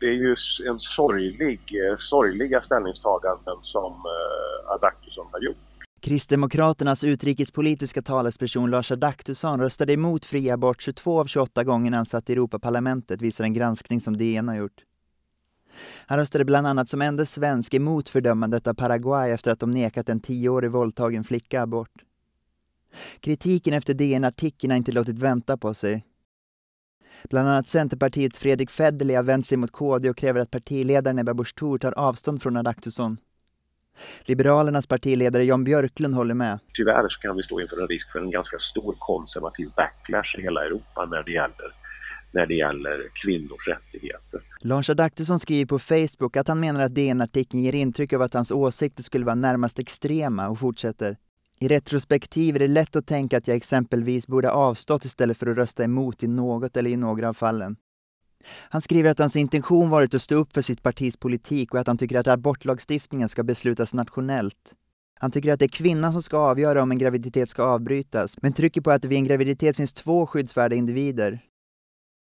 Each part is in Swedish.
det är ju en sorglig, eh, sorgliga ställningstaganden som eh, Adaktusson har gjort. Kristdemokraternas utrikespolitiska talesperson Lars Adaktusson röstade emot fri abort 22 av 28 gånger när han satt i Europaparlamentet, visar en granskning som DN har gjort. Han röstade bland annat som enda svensk emot fördömandet av Paraguay efter att de nekat en tioårig våldtagen flicka abort. Kritiken efter DN-artikeln har inte låtit vänta på sig. Bland annat Centerpartiets Fredrik Federley har vänt sig mot KD och kräver att partiledaren Ebba Busch Thor tar avstånd från Adaktusson. Liberalernas partiledare Jan Björklund håller med. Tyvärr så kan vi stå inför en risk för en ganska stor konservativ backlash i hela Europa när det gäller när det gäller kvinnors rättigheter. Lars Adaktusson skriver på Facebook att han menar att DN-artikeln ger intryck av att hans åsikter skulle vara närmast extrema och fortsätter. I retrospektiv är det lätt att tänka att jag exempelvis borde avstått istället för att rösta emot i något eller i några av fallen. Han skriver att hans intention varit att stå upp för sitt partis politik och att han tycker att abortlagstiftningen ska beslutas nationellt. Han tycker att det är kvinnan som ska avgöra om en graviditet ska avbrytas, men trycker på att det vid en graviditet finns två skyddsvärda individer,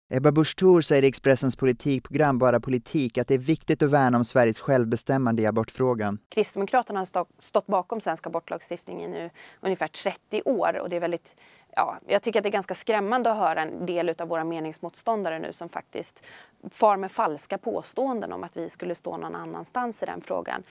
Ebba Busch Thor säger i Expressens politikprogram Bara politik att det är viktigt att värna om Sveriges självbestämmande i abortfrågan. Kristdemokraterna har stått bakom svensk abortlagstiftning i nu ungefär 30 år och det är väldigt Ja, jag tycker att det är ganska skrämmande att höra en del av våra meningsmotståndare nu som faktiskt far med falska påståenden om att vi skulle stå någon annanstans i den frågan.